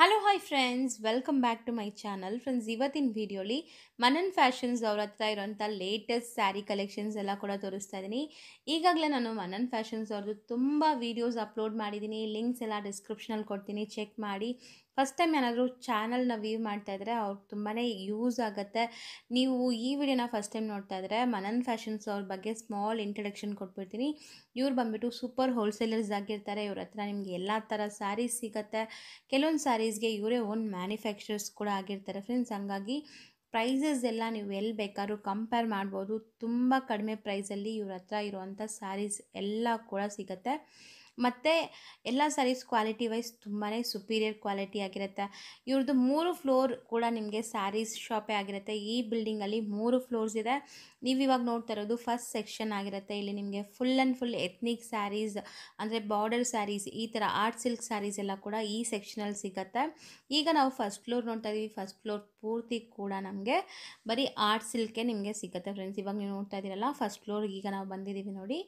hello hi friends welcome back to my channel friends ಇವತ್ತಿನ ವಿಡಿಯೋಲಿ ಮನನ್ fashions ಅವ್ರ ಹತ್ರ ಇರೋಂಥ ಲೇಟೆಸ್ಟ್ ಸ್ಯಾರಿ ಕಲೆಕ್ಷನ್ಸ್ ಎಲ್ಲ ಕೂಡ ತೋರಿಸ್ತಾ ಇದ್ದೀನಿ ಈಗಾಗಲೇ ನಾನು ಮನನ್ ಫ್ಯಾಷನ್ಸ್ ಅವ್ರದ್ದು ತುಂಬ ವೀಡಿಯೋಸ್ ಅಪ್ಲೋಡ್ ಮಾಡಿದ್ದೀನಿ ಲಿಂಕ್ಸ್ ಎಲ್ಲ ಡಿಸ್ಕ್ರಿಪ್ಷನಲ್ಲಿ ಕೊಡ್ತೀನಿ ಚೆಕ್ ಮಾಡಿ ಫಸ್ಟ್ ಟೈಮ್ ಏನಾದರೂ ಚಾನಲ್ನ ವ್ಯೂ ಮಾಡ್ತಾ ಇದ್ದರೆ ಅವ್ರಿಗೆ ತುಂಬಾ ಯೂಸ್ ಆಗುತ್ತೆ ನೀವು ಈ ವಿಡಿಯೋನ ಫಸ್ಟ್ ಟೈಮ್ ನೋಡ್ತಾ ಇದ್ದರೆ ಮನನ್ ಫ್ಯಾಷನ್ಸ್ ಅವ್ರ ಬಗ್ಗೆ ಸ್ಮಾಲ್ ಇಂಟ್ರಡಕ್ಷನ್ ಕೊಟ್ಬಿಡ್ತೀನಿ ಇವ್ರು ಬಂದುಬಿಟ್ಟು ಸೂಪರ್ ಹೋಲ್ಸೇಲರ್ಸ್ ಆಗಿರ್ತಾರೆ ಇವ್ರ ಹತ್ರ ನಿಮಗೆ ಎಲ್ಲ ಥರ ಸ್ಯಾರೀಸ್ ಸಿಗುತ್ತೆ ಕೆಲವೊಂದು ಸ್ಯಾರೀಸ್ಗೆ ಇವರೇ ಓನ್ ಮ್ಯಾನುಫ್ಯಾಕ್ಚರ್ಸ್ ಕೂಡ ಆಗಿರ್ತಾರೆ ಫ್ರೆಂಡ್ಸ್ ಹಂಗಾಗಿ ಪ್ರೈಸಸ್ ಎಲ್ಲ ನೀವು ಎಲ್ಲಿ ಬೇಕಾದ್ರೂ ಕಂಪೇರ್ ಮಾಡ್ಬೋದು ತುಂಬ ಕಡಿಮೆ ಪ್ರೈಸಲ್ಲಿ ಇವ್ರ ಹತ್ರ ಇರುವಂಥ ಸ್ಯಾರೀಸ್ ಎಲ್ಲ ಕೂಡ ಸಿಗುತ್ತೆ ಮತ್ತು ಎಲ್ಲ ಸ್ಯಾರೀಸ್ ಕ್ವಾಲಿಟಿ ವೈಸ್ ತುಂಬಾ ಸುಪೀರಿಯರ್ ಕ್ವಾಲಿಟಿ ಆಗಿರುತ್ತೆ ಇವ್ರದ್ದು ಮೂರು ಫ್ಲೋರ್ ಕೂಡ ನಿಮಗೆ ಸ್ಯಾರೀಸ್ ಶಾಪೇ ಆಗಿರುತ್ತೆ ಈ ಬಿಲ್ಡಿಂಗಲ್ಲಿ ಮೂರು ಫ್ಲೋರ್ಸ್ ಇದೆ ನೀವು ಇವಾಗ ನೋಡ್ತಾ ಇರೋದು ಫಸ್ಟ್ ಸೆಕ್ಷನ್ ಆಗಿರುತ್ತೆ ಇಲ್ಲಿ ನಿಮಗೆ full and full ethnic saris ಅಂದರೆ ಬಾರ್ಡರ್ ಸ್ಯಾರೀಸ್ ಈ ಥರ ಆರ್ಟ್ ಸಿಲ್ಕ್ ಸ್ಯಾರೀಸ್ ಎಲ್ಲ ಕೂಡ ಈ ಸೆಕ್ಷನಲ್ಲಿ ಸಿಗುತ್ತೆ ಈಗ ನಾವು ಫಸ್ಟ್ ಫ್ಲೋರ್ ನೋಡ್ತಾ ಇದ್ದೀವಿ ಫಸ್ಟ್ ಫ್ಲೋರ್ ಪೂರ್ತಿ ಕೂಡ ನಮಗೆ ಬರೀ ಆರ್ಟ್ ಸಿಲ್ಕೇ ನಿಮಗೆ ಸಿಗುತ್ತೆ ಫ್ರೆಂಡ್ಸ್ ಇವಾಗ ನೀವು ನೋಡ್ತಾ ಇದ್ದೀರಲ್ಲ ಫಸ್ಟ್ ಫ್ಲೋರ್ಗೆ ಈಗ ನಾವು ಬಂದಿದ್ದೀವಿ ನೋಡಿ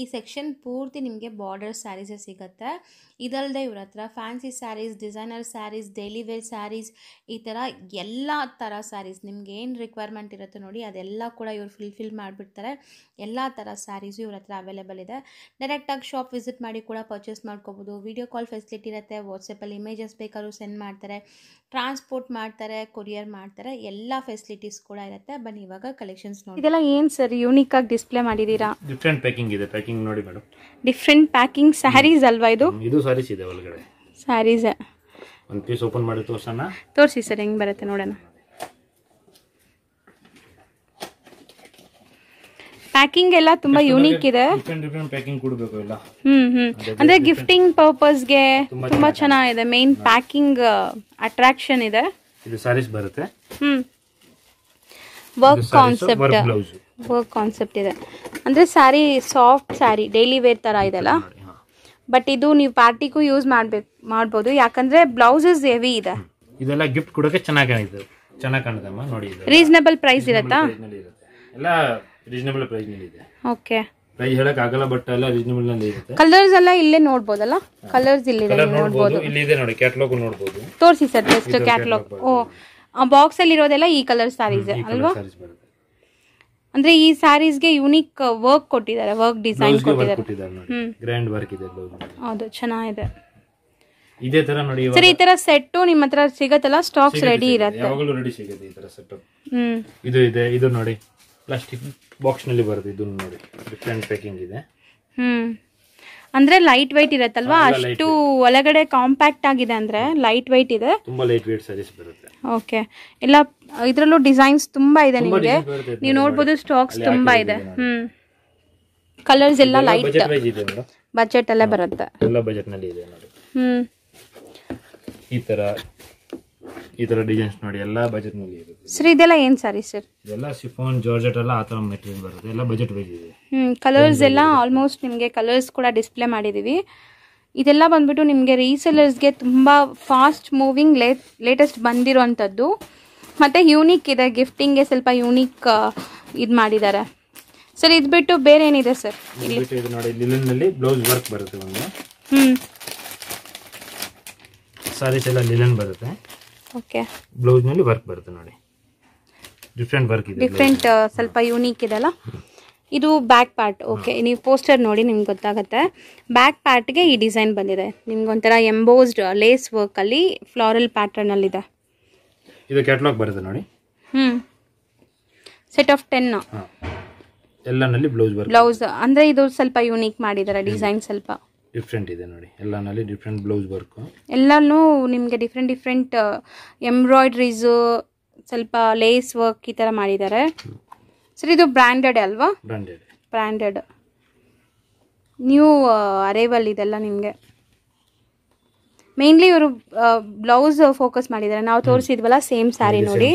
ಈ ಸೆಕ್ಷನ್ ಪೂರ್ತಿ ನಿಮಗೆ ಬಾರ್ಡರ್ ಸ್ಯಾರೀಸೇ ಸಿಗುತ್ತೆ ಇದಲ್ಲದೆ ಇವ್ರ ಹತ್ರ fancy saris designer saris daily wear saris ಈ ಥರ ಎಲ್ಲ ಥರ ಸ್ಯಾರೀಸ್ ನಿಮ್ಗೆ ಏನು ರಿಕ್ವೈರ್ಮೆಂಟ್ ಇರುತ್ತೆ ನೋಡಿ ಅದೆಲ್ಲ ಕೂಡ ಇವ್ರು ಫಿಲ್ಫಿಲ್ ಮಾಡಿಬಿಡ್ತಾರೆ ಎಲ್ಲ ಥರ ಸ್ಯಾರೀಸು ಇವ್ರ ಹತ್ರ ಅವೈಲೇಬಲ್ ಇದೆ ಡೈರೆಕ್ಟಾಗಿ ಶಾಪ್ ವಿಸಿಟ್ ಮಾಡಿ ಕೂಡ ಪರ್ಚೇಸ್ ಮಾಡ್ಕೋಬೋದು ವೀಡಿಯೋ ಕಾಲ್ ಫೆಸಿಲಿಟಿ ಇರುತ್ತೆ ವಾಟ್ಸಪ್ಪಲ್ಲಿ ಇಮೇಜಸ್ ಬೇಕಾದ್ರೂ ಸೆಂಡ್ ಮಾಡ್ತಾರೆ ಟ್ರಾನ್ಸ್ಪೋರ್ಟ್ ಮಾಡ್ತಾರೆ ಕೊರಿಯರ್ ಮಾಡ್ತಾರೆ ಎಲ್ಲ ಫೆಸಿಲಿಟೀಸ್ ಕೂಡ ಇರುತ್ತೆ ಬನ್ನಿ ಇವಾಗ ಕಲೆಕ್ಷನ್ಸ್ ನೋಡಿ ಇದೆಲ್ಲ ಏನು ಸರ್ ಯೂನಿಕ್ ಆಗಿ ಡಿಸ್ಪ್ಲೇ ಮಾಡಿದ್ದೀರಾ ಡಿಫ್ರೆಂಟ್ ಪ್ಯಾಕಿಂಗ್ ಇದೆ ಪ್ಯಾಕಿಂಗ್ ನೋಡಿ ಮೇಡಮ್ ಡಿಫ್ರೆಂಟ್ ಪ್ಯಾಕಿಂಗ್ ಸ್ಯಾರೀಸ್ ಅಲ್ವಾ ಇದು ಇದು ಸ್ಯಾರೀಸ್ ಇದೆ ಒಳಗಡೆ ಸ್ಯಾರೀಸ್ ಒಂದು ಪೀಸ್ ಓಪನ್ ಮಾಡಿ ತೋರಿಸೋಣ ತೋರಿಸಿ ಸರ್ ಹೆಂಗೆ ಬರುತ್ತೆ ನೋಡೋಣ ಪ್ಯಾಕಿಂಗ್ ಎಲ್ಲ ತುಂಬಾ ಯೂನಿಕ್ ಇದೆ ಪ್ಯಾಕಿಂಗ್ ಕೊಡಬೇಕು ಇಲ್ಲ ಹ್ಮ್ ಹ್ಮ್ ಅಂದ್ರೆ ಗಿಫ್ಟಿಂಗ್ ಪರ್ಪಸ್ ಗೆ ತುಂಬಾ ಚೆನ್ನಾಗಿದೆ ಮೇನ್ ಪ್ಯಾಕಿಂಗ್ ಅಟ್ರಾಕ್ಷನ್ ಇದೆ ಇದು ಸ್ಯಾರೀಸ್ ಬರುತ್ತೆ ಹ್ಮ್ ವರ್ಕ್ ಕಾನ್ಸೆಪ್ಟ್ ವರ್ಕ್ ಕಾನ್ಸೆಪ್ಟ್ ಇದೆ ಅಂದ್ರೆ sari soft sari daily wear ತರ ಇದೆ ಇದೆಲ್ಲ ಬಟ್ ಇದು ನೀವು ಪಾರ್ಟಿಗೂ ಯೂಸ್ ಮಾಡ್ಬೇಕು ಮಾಡಬಹುದು ಯಾಕಂದ್ರೆ ಬ್ಲೌಸಸ್ ಹೆವಿ ಇದೆ ಇದೆಲ್ಲ ಗಿಫ್ಟ್ ಕೊಡೋಕೆ ಚೆನ್ನಾಗಿ ಕಾಣಿದೆ ಚೆನ್ನಾಗಿ ಕಾಣುತ್ತಮ್ಮ ನೋಡಿ ಇದು ರೀಸನಬಲ್ ಪ್ರೈಸ್ ಇರುತ್ತಾ ಎಲ್ಲ ರೀಸನಬಲ್ ಪ್ರೈಸ್ ನಲ್ಲಿ ಇದೆ ಓಕೆ ಪ್ರೈಸ್ ಹೇಳಕ್ ಆಗಲ್ಲ ಬಟ್ ಎಲ್ಲ ರೀಸನಬಲ್ ನಲ್ಲಿ ಇರುತ್ತೆ ಕಲರ್ಸ್ ಎಲ್ಲ ಇಲ್ಲೇ ನೋಡಬಹುದು ಅಲ್ಲ ಕಲರ್ಸ್ ಇಲ್ಲಿ ನೋಡಬಹುದು ಇಲ್ಲಿ ಇದೆ ನೋಡಿ ಕ್ಯಾಟಲಾಗ್ ನೋಡಬಹುದು ತೋರಿಸಿ ಸರ್ ಜಸ್ಟ್ ಕ್ಯಾಟಲಾಗ್ ಓ ಬಾಕ್ಸ್ ಅಲ್ಲಿ ಇರೋದೆಲ್ಲ ಈ ಕಲರ್ ಸಾರೀಸ್ ಅಲ್ವಾ ಅಂದ್ರೆ ಈ ಸ್ಯಾರೀಸ್ಗೆ ಯುನಿಕ್ ವರ್ಕ್ ಕೊಟ್ಟಿದ್ದಾರೆ ವರ್ಕ್ ಡಿಸೈನ್ ಕೊಟ್ಟಿದ್ದಾರೆ ಗ್ರ್ಯಾಂಡ್ ವರ್ಕ್ ಇದೆ ಹೌದು ಚೆನ್ನಾಗಿದೆ ಇದೇ ತರ ನೋಡಿ ಸರ್ ಈ ತರ ಸೆಟ್ ನಿಮ್ ಹತ್ರ ಸಿಗತ್ತಲ್ಲ ಸ್ಟಾಕ್ಸ್ ರೆಡಿ ಇರುತ್ತೆ ಯಾವಾಗಲೂ ರೆಡಿ ಸಿಗುತ್ತೆ ಈ ತರ ಸೆಟ್ ಇದು ಇದೆ ಇದು ನೋಡಿ ಪ್ಲಾಸ್ಟಿಕ್ ಬಾಕ್ಸ್ ನಲ್ಲಿ ಬರುತ್ತೆ ಇದನ್ನು ನೋಡಿ ಡಿಫರೆಂಟ್ ಪ್ಯಾಕಿಂಗ್ ಇದೆ ಹ್ಮ್ ಅಂದ್ರೆ ಲೈಟ್ ವೈಟ್ ಇರತ್ತಲ್ವಾ ಅಷ್ಟು ಒಳಗಡೆ ಕಾಂಪ್ಯಾಕ್ಟ್ ಆಗಿದೆ ಅಂದ್ರೆ ಲೈಟ್ ವೈಟ್ ಇದೆ ಓಕೆ ಇಲ್ಲ ಇದರಲ್ಲೂ ಡಿಸೈನ್ಸ್ ತುಂಬಾ ಇದೆ ನಿಮಗೆ ನೀವು ನೋಡ್ಬೋದು ಸ್ಟಾಕ್ಸ್ ತುಂಬಾ ಇದೆ ಹ್ಮ್ ಕಲರ್ಸ್ ಎಲ್ಲ ಲೈಟ್ ಬಜೆಟ್ ಅಲ್ಲೇ ಬರುತ್ತೆ ಹ್ಮ್ ಈ ತರ ಈ ಥರ ಡಿಸೈನ್ಸ್ ನೋಡಿ ಎಲ್ಲ ಬಜೆಟ್ನಲ್ಲಿ ಇರುತ್ತೆ ಸರ್ ಇದೆಲ್ಲ ಏನು ಸಾರಿ ಸರ್ ಇದೆಲ್ಲ ಸಿಫಾನ್ ಜಾರ್ಜೆಟ್ ಎಲ್ಲ ಆ ಥರ ಮೆಟೀರಿಯಲ್ ಬರುತ್ತೆ ಎಲ್ಲ ಬಜೆಟ್ ವೈಸ್ ಇದೆ ಕಲರ್ಸ್ ಎಲ್ಲ ಆಲ್ಮೋಸ್ಟ್ ನಿಮಗೆ ಕಲರ್ಸ್ ಕೂಡ ಡಿಸ್ಪ್ಲೇ ಮಾಡಿದೀವಿ ಇದೆಲ್ಲ ಬಂದ್ಬಿಟ್ಟು ನಿಮಗೆ ರೀಸೆಲರ್ಸ್ಗೆ ತುಂಬಾ ಫಾಸ್ಟ್ ಮೂವಿಂಗ್ ಲೇಟ್ ಲೇಟೆಸ್ಟ್ ಬಂದಿರೋವಂಥದ್ದು ಮತ್ತು ಯೂನಿಕ್ ಇದೆ ಗಿಫ್ಟಿಂಗ್ಗೆ ಸ್ವಲ್ಪ ಯೂನಿಕ್ ಇದ್ ಮಾಡಿದ್ದಾರೆ ಸರ್ ಇದ್ಬಿಟ್ಟು ಬೇರೆ ಏನಿದೆ ಸರ್ ಇಲ್ಲಿ ನೋಡಿ ಲಿಲನ್ನಲ್ಲಿ ಬ್ಲೌಸ್ ವರ್ಕ್ ಬರುತ್ತೆ ಒಂದು ಹ್ಞೂ ಸಾರೀಸ್ ಎಲ್ಲ ಲಿಲನ್ ಬರುತ್ತೆ ಓಕೆ ಬ್ಲೌಸ್ ನಲ್ಲಿ ವರ್ಕ್ ಬರುತ್ತೆ ನೋಡಿ ಡಿಫ್ರೆಂಟ್ ವರ್ಕ್ ಇದೆ ಡಿಫ್ರೆಂಟ್ ಸ್ವಲ್ಪ ಯೂನಿಕ್ ಇದೆಲ್ಲ ಇದು ಬ್ಯಾಕ್ ಪಾರ್ಟ್ ಓಕೆ ನೀವು ಪೋಸ್ಟರ್ ನೋಡಿ ನಿಮ್ಗೆ ಗೊತ್ತಾಗುತ್ತೆ ಬ್ಯಾಕ್ ಪಾರ್ಟ್ಗೆ ಈ ಡಿಸೈನ್ ಬಂದಿದೆ ನಿಮ್ಗೆ ಒಂಥರ ಎಂಬೋಸ್ಡ್ ಲೇಸ್ ವರ್ಕಲ್ಲಿ ಫ್ಲಾರಲ್ ಇದೆ ಇದು ಕ್ಯಾಟ್ಲಾಗ್ ಬರುತ್ತೆ ನೋಡಿ ಹ್ಞೂ ಸೆಟ್ ಆಫ್ ಟೆನ್ ಎಲ್ಲನಲ್ಲಿ ಬ್ಲೌಸ್ ಬ್ಲೌಸ್ ಅಂದರೆ ಇದು ಸ್ವಲ್ಪ ಯೂನಿಕ್ ಮಾಡಿದ್ದಾರೆ ಡಿಸೈನ್ ಸ್ವಲ್ಪ ಡಿಫ್ರೆಂಟ್ ಇದೆ ನೋಡಿ ಎಲ್ಲನಲ್ಲಿ ಡಿಫ್ರೆಂಟ್ ಬ್ಲೌಸ್ ವರ್ಕ್ ಎಲ್ಲನೂ ನಿಮಗೆ ಡಿಫ್ರೆಂಟ್ ಡಿಫ್ರೆಂಟ್ ಎಂಬ್ರಾಯ್ಡ್ರೀಸು ಸ್ವಲ್ಪ ಲೇಸ್ ವರ್ಕ್ ಈ ಥರ ಮಾಡಿದ್ದಾರೆ ಸರ್ ಇದು ಬ್ರ್ಯಾಂಡೆಡ್ ಅಲ್ವಾ ಬ್ರ್ಯಾಂಡೆಡ್ ಬ್ರ್ಯಾಂಡೆಡ್ ನ್ಯೂ ಅರೈವಲ್ ಇದೆಲ್ಲ ನಿಮಗೆ ಮೇನ್ಲಿ ಇವರು ಬ್ಲೌಸ್ ಫೋಕಸ್ ಮಾಡಿದ್ದಾರೆ ನಾವು ತೋರಿಸಿದ್ವಲ್ಲ ಸೇಮ್ ಸ್ಯಾರಿ ನೋಡಿ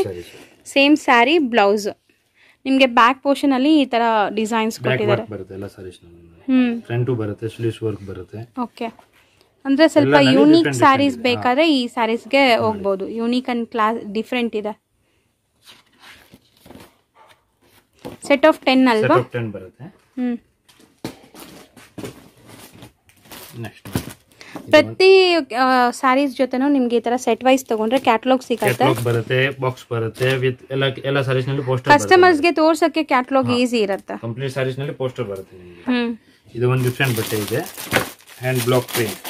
ಸೇಮ್ ಸ್ಯಾರಿ ಬ್ಲೌಸ್ ನಿಮಗೆ ಬ್ಯಾಕ್ ಪೋರ್ಷನ್ ಅಲ್ಲಿ ಈ ತರ ಡಿಸೈನ್ಸ್ ಕೊಟ್ಟಿದ್ದಾರೆ ಬರುತ್ತೆ ಎಲ್ಲ ಸಾರೀಸ್ ಫ್ರಂಟ್ ಬರುತ್ತೆ ಸ್ಲೀವ್ಸ್ ವರ್ಕ್ ಬರುತ್ತೆ ಓಕೆ ಅಂದ್ರೆ ಸ್ವಲ್ಪ ಯೂನಿಕ್ ಸ್ಯಾರೀಸ್ ಬೇಕಾದ್ರೆ ಈ ಸ್ಯಾರೀಸ್ಗೆ ಹೋಗ್ಬೋದು ಯೂನಿಕ್ ಅಂಡ್ ಕ್ಲಾಸ್ ಡಿಫ್ರೆಂಟ್ ಇದೆ ಸೆಟ್ ಆಫ್ ಟೆನ್ ಅಲ್ವಾ ಬರುತ್ತೆ ಹ್ಮ್ ನೆಕ್ಸ್ಟ್ ಪ್ರತಿ ಸ್ಯಾರೀಸ್ ಜೊತೆನೂ ನಿಮ್ಗೆ ಈ ತರ ಸೆಟ್ ವೈಸ್ ತಗೊಂಡ್ರೆ ಕ್ಯಾಟ್ಲಾಗ್ ಸಿಗುತ್ತೆ ಬರುತ್ತೆ ಬಾಕ್ಸ್ ಬರುತ್ತೆ ವಿತ್ ಎಲ್ಲ ಎಲ್ಲ ಸ್ಯಾರೀಸ್ ನಲ್ಲಿ ಪೋಸ್ಟರ್ ಕಸ್ಟಮರ್ಸ್ ಗೆ ತೋರ್ಸಕ್ಕೆ ಕ್ಯಾಟ್ಲಾಗ್ ಈಸಿ ಇರುತ್ತೆ ಕಂಪ್ಲೀಟ್ ಸ್ಯಾರೀಸ್ ನಲ್ಲಿ ಪೋಸ್ಟರ್ ಬರುತ್ತೆ ಇದು ಒಂದು ಡಿಫ್ರೆಂಟ್ ಬಟ್ಟೆ ಇದೆ hand block print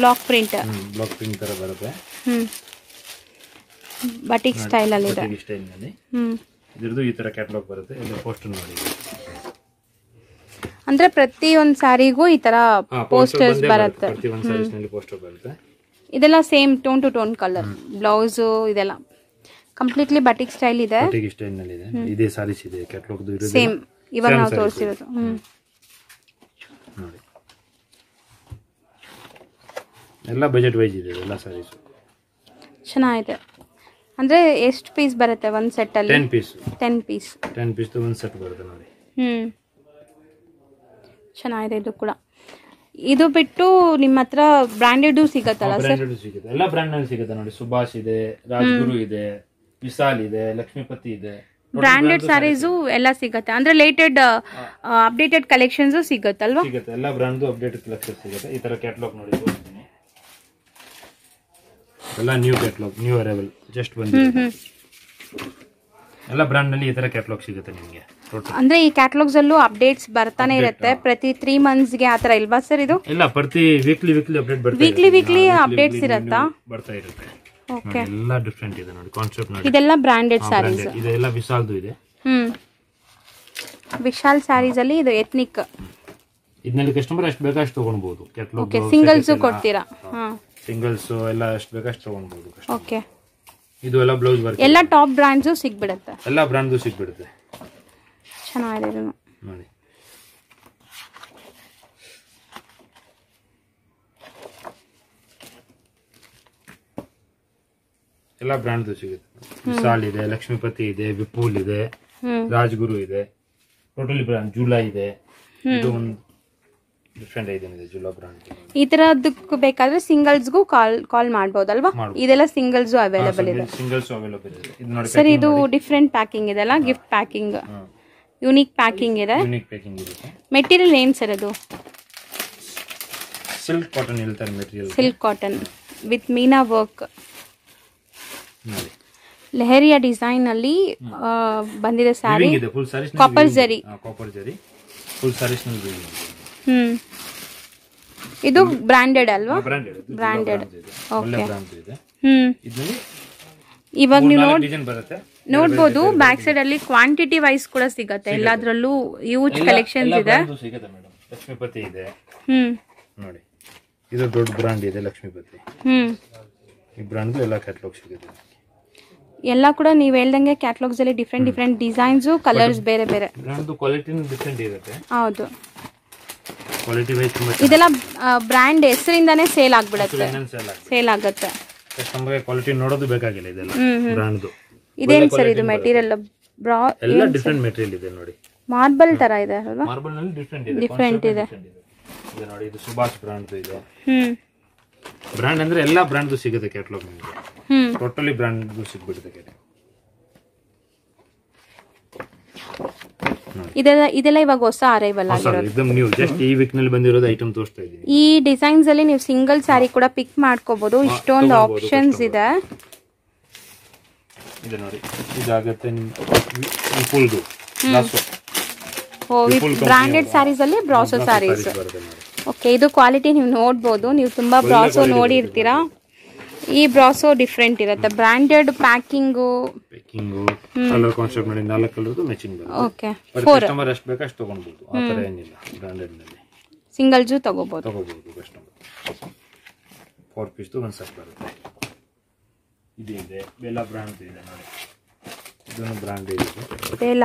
block print block print ತರ ಬರುತ್ತೆ ಬಟಿಕ್ ಸ್ಟೈಲ್ ಅಲ್ಲಿ ಇದೆ ಸ್ಟೈಲ್ ನಲ್ಲಿ ಇದರದು ಈ ತರ ಕ್ಯಾಟ್ಲಾಗ್ ಬರುತ್ತೆ ಇದು ಪೋಸ್ಟರ್ ನೋಡಿ ಅಂದ್ರೆ ಪ್ರತಿ ಒಂದ್ ಸಾರಿಗೂ ಈ ತರ ಪೋಸ್ಟರ್ಸ್ ಬರುತ್ತೆ ಇದೆಲ್ಲ same tone to tone colour blouse ಇದೆಲ್ಲ ಕಂಪ್ಲೀಟ್ಲಿ ಬಟಿಕ್ ಸ್ಟೈಲ್ ಇದೆ ಇದೆ ಸಾರೀಸ್ ಇದೆ ಕ್ಯಾಟಲಾಗ್ ಇರೋದು ಸೇಮ್ ಇವಾಗ ನಾವು ತೋರಿಸಿರೋದು ನೋಡಿ ಎಲ್ಲ ಬಜೆಟ್ ವೈಸ್ ಇದೆ ಎಲ್ಲ ಸಾರೀಸ್ ಚೆನ್ನಾಗಿದೆ ಅಂದ್ರೆ ಎಷ್ಟು ಪೀಸ್ ಬರುತ್ತೆ ಒಂದು ಸೆಟ್ ಅಲ್ಲಿ 10 ಪೀಸ್ 10 ಪೀಸ್ 10 ಪೀಸ್ ಒಂದು ಸೆಟ್ ಬರುತ್ತೆ ನೋಡಿ ಹ್ಮ್ ಚೆನ್ನಾಗಿದೆ ಇದು ಕೂಡ ಇದು ಬಿಟ್ಟು ನಿಮ್ಮ ಹತ್ರ ಬ್ರಾಂಡೆಡ್ ಸಿಗತ್ತಲ್ಲ ಸರ್ ಬ್ರಾಂಡೆಡ್ ಸಿಗುತ್ತೆ ಎಲ್ಲ ಬ್ರಾಂಡ್ ಸಿಗುತ್ತೆ ನೋಡಿ ಸುಭಾಷ್ ಇದೆ ರಾಜ್ಗುರು ಇದೆ ವಿಶಾಲ್ ಇದೆ ಲಕ್ಷ್ಮೀಪತಿ ಇದೆ ಬ್ರಾಂಡೆಡ್ ಸ್ಯಾರೀಸು ಎಲ್ಲ ಸಿಗುತ್ತೆ ಅಂದ್ರೆ ಲೇಟೆಡ್ ಅಪ್ಡೇಟೆಡ್ ಕಲೆಕ್ಷನ್ಸ್ ಸಿಗುತ್ತಲ್ವಾ ಸಿಗುತ್ತೆ ಎಲ್ಲ ಬ್ರಾಂಡ್ ಅಪ್ಡೇಟೆಡ್ ಕಲೆಕ್ಷನ್ ಸಿಗುತ್ತೆ ಈ ತರ ಕ್ಯಾಟಲಾಗ್ ನೋಡಿ ಎಲ್ಲ new catalogue new arrival just ಬಂದಿದೆ ಎಲ್ಲ ಬ್ರಾಂಡ್ ನಲ್ಲಿ ಈ ತರ ಕ್ಯಾಟಲಾಗ್ ಸಿಗುತ್ತೆ ನಿಮಗೆ ಅಂದ್ರೆ ಈ ಕ್ಯಾಟಲಾಗ್ಸ್ ಅಲ್ಲೂ ಅಪ್ಡೇಟ್ಸ್ ಬರ್ತಾನೆ ಇರುತ್ತೆ ಪ್ರತಿ ತ್ರೀ ಮಂತ್ಸ್ ಗೆ ಆತರ ಇಲ್ವಾ ಸರ್ ಇದು ಇಲ್ಲ ಪ್ರತಿ ವೀಕ್ಲಿ ವೀಕ್ಲಿ ಅಪ್ಡೇಟ್ ಬರ್ತದೆ ವೀಕ್ಲಿ ವೀಕ್ಲಿ ಅಪ್ಡೇಟ್ಸ್ ಇರುತ್ತಾ ಬರ್ತಾ ಇರುತ್ತೆ ಓಕೆ ಎಲ್ಲ ಡಿಫರೆಂಟ್ ಇದೆ ನೋಡಿ ಕಾನ್ಸೆಪ್ಟ್ ನೋಡಿ ಇದೆಲ್ಲ ಬ್ರಾಂಡೆಡ್ ಸ್ಯಾರೀಸ್ ಇದೆಲ್ಲ ವಿಶಾಲ್ದು ಇದೆ ಹ್ಮ್ ವಿಶಾಲ್ ಸ್ಯಾರೀಸ್ ಅಲ್ಲಿ ಇದು ಎಥ್ನಿಕ್ ಇದನ್ನಲ್ಲಿ ಕಸ್ಟಮರ್ ಎಷ್ಟು ಬೇಕಷ್ಟು ತಗೊಳ್ಬಹುದು ಓಕೆ ಸಿಂಗಲ್ಸ್ ಕೊಡ್ತೀರಾ ಹಾ ಸಿಂಗಲ್ಸ್ ಎಲ್ಲ ಎಷ್ಟು ಬೇಕಷ್ಟು ತಗೊಳ್ಬಹುದು ಓಕೆ ಇದು ಎಲ್ಲ ಬ್ಲೌಸ್ ಬರುತ್ತೆ ಎಲ್ಲ ಟಾಪ್ ಬ್ರಾಂಡ್ಸ್ ಸಿಗ್ಬಿಡುತ್ತೆ ಎಲ್ಲ ಬ್ರಾಂಡ್ದು ಸಿಗ್ಬಿಡುತ್ತೆ ಚೆನ್ನಾಗಿದೆ ಇದನ್ನು ನೋಡಿ ಎಲ್ಲ ಬ್ರ್ಯಾಂಡ್ ಸಿಗುತ್ತೆ ವಿಶಾಲ್ ಇದೆ ಲಕ್ಷ್ಮೀಪತಿ ಇದೆ ವಿಪುಲ್ ಇದೆ ರಾಜ್ಗುರು ಇದೆ ಟೋಟಲಿ ಬ್ರ್ಯಾಂಡ್ ಜುಲಾ ಇದೆ ಇದು ಒಂದು ಡಿಫ್ರೆಂಟ್ ಇದೆ ಜುಲಾ ಬ್ರಾಂಡ್ ಈ ತರದಕ್ಕೆ ಬೇಕಾದ್ರೆ ಸಿಂಗಲ್ಸ್ಗೂ ಕಾಲ್ ಕಾಲ್ ಅಲ್ವಾ ಇದೆಲ್ಲ ಸಿಂಗಲ್ಸ್ ಅವೈಲೇಬಲ್ ಇದೆ ಸಿಂಗಲ್ಸ್ ಅವೈಲೇಬಲ್ ಇದೆ ಸರ್ ಇದು ಡಿಫ್ರೆಂಟ್ ಪ್ಯಾಕಿಂಗ್ ಇದೆಲ್ಲ ಗಿಫ್ಟ್ ಪ್ಯಾಕಿಂಗ್ ಯುನೀಕ್ ಪ್ಯಾಕಿಂಗ್ ಇದೆ ಯುನೀಕ್ ಪ್ಯಾಕಿಂಗ್ ಇದೆ ಮೆಟೀರಿಯಲ್ ಏನ್ ಸರ್ ಅದು ಸಿಲ್ಕ್ ಕಾಟನ್ ಹೇಳ್ತಾರೆ material silk cotton with Meena work leheriya design ಅಲ್ಲಿ ಬಂದಿದೆ sari copper zari copper zari full sari saris ಹ್ಮ್ ಇದು ಬ್ರಾಂಡೆಡ್ ಅಲ್ವಾ ಬ್ರಾಂಡೆಡ್ ಓಕೆ ಹ್ಮ್ ಇದರಲ್ಲಿ ಇವಾಗ ನೀವು ನೋಡ್ ನೋಡ್ಬೋದು ಬ್ಯಾಕ್ ಸೈಡ್ ಅಲ್ಲಿ ಕ್ವಾಂಟಿಟಿ ವೈಸ್ ಕೂಡ ಸಿಗತ್ತೆ ಎಲ್ಲಾದ್ರಲ್ಲೂ ಯೂಜ್ ಕಲೆಕ್ಷನ್ಸ್ ಇದೆ ಲಕ್ಷ್ಮೀಪತಿ ಇದು ದೊಡ್ಡ ಬ್ರ್ಯಾಂಡ್ ಇದೆ ಲಕ್ಷ್ಮೀಪತಿ ಈ ಬ್ರ್ಯಾಂಡ್ ಎಲ್ಲ ಕ್ಯಾಟ್ಲಾಗ್ ಸಿಗುತ್ತೆ ಎಲ್ಲ ಕೂಡ ನೀವು ಹೇಳ್ದಂಗೆ ಕ್ಯಾಟ್ಲಾಗ್ಸ್ ಅಲ್ಲಿ ಡಿಫ್ರೆಂಟ್ ಡಿಫ್ರೆಂಟ್ ಡಿಸೈನ್ಸ್ ಕಲರ್ಸ್ ಬೇರೆ ಬೇರೆ ಹೌದು ಇದೆಲ್ಲ ಬ್ರ್ಯಾಂಡ್ ಹೆಸರಿಂದಾನೇ ಸೇಲ್ ಆಗ್ಬಿಡತ್ತೆ ಸೇಲ್ ಆಗುತ್ತೆ ಕಸ್ಟಮರ್ಗೆ ಕ್ವಾಲಿಟಿ ನೋಡೋದು ಬೇಕಾಗಿಲ್ಲ ಇದೆಲ್ಲ ಬ್ರಾಂಡ್ ಇದೇನು ಸರ್ ಇದು ಮೆಟೀರಿಯಲ್ ಬ್ರಾ ಎಲ್ಲ ಡಿಫ್ರೆಂಟ್ ಮೆಟೀರಿಯಲ್ ಇದೆ ನೋಡಿ ಮಾರ್ಬಲ್ ತರ ಇದೆ ಅಲ್ವಾ ಮಾರ್ಬಲ್ ನಲ್ಲಿ ಡಿಫ್ರೆಂಟ್ ಇದೆ ಡಿಫ್ರೆಂಟ್ ಇದೆ ಇದೆ ನೋಡಿ ಇದು ಸುಭಾಷ್ ಬ್ರಾಂಡ್ ಇದೆ ಬ್ರಾಂಡ್ ಅಂದ್ರೆ ಎಲ್ಲ ಬ್ರಾಂಡ್ದು ಸಿಗುತ್ತೆ ಕ್ಯಾಟಲಾಗ್ ನಿಮಗೆ ಟೋಟಲಿ ದು ಸಿಗ್ಬಿಡುತ್ತೆ ಇದೆಲ್ಲ ಇದೆಲ್ಲ ಇವಾಗ ಹೊಸ ಅರೈವಲ್ ಈ ಡಿಸೈನ್ಸ್ ಅಲ್ಲಿ ನೀವು ಸಿಂಗಲ್ ಸ್ಯಾರಿ ಕೂಡ ಪಿಕ್ ಮಾಡ್ಕೋಬಹುದು ಇಷ್ಟೊಂದು ಆಪ್ಷನ್ಸ್ ಇದೆ ಇದೆ ನೋಡಿ ಬ್ರಾಂಡೆಡ್ ಸ್ಯಾರೀಸ್ ಅಲ್ಲಿ ಬ್ರಾಸೋ ಸ್ಯಾರೀಸ್ ಓಕೆ ಇದು ಕ್ವಾಲಿಟಿ ನೀವು ನೋಡ್ಬೋದು ನೀವು ತುಂಬಾ ಬ್ರಾಸೋ ನೋಡಿರ್ತೀರಾ ಈ ಬ್ರಾಸೋ ಡಿಫ್ರೆಂಟ್ ಇರುತ್ತೆ branded packing packing colour concept ಮಾಡಿ ನಾಲ್ಕು ಕಲರ್ದು ಮ್ಯಾಚಿಂಗ್ ಬರುತ್ತೆ ಓಕೆ ಫೋರ್ ಕಸ್ಟಮರ್ ಎಷ್ಟು ಬೇಕು ಅಷ್ಟು ತಗೊಳ್ಬಹುದು ಆ ತರ ಏನಿಲ್ಲ ಬ್ರಾಂಡೆಡ್ ನಲ್ಲಿ ಸಿಂಗಲ್ ಜೂ ತಗೋಬಹುದು ತಗೋಬಹುದು ಕಸ್ಟಮರ್ ಫೋರ್ ಪೀಸ್ ದು ಒಂದು ಸೆಟ್ ಬರುತ್ತೆ ಇದು ಇದೆ ಬೆಲ್ಲ ಬ್ರಾಂಡ್ ಇದೆ ನೋಡಿ ಇದೊಂದು ಬ್ರಾಂಡ್ ಇದೆ ಬೆಲ್ಲ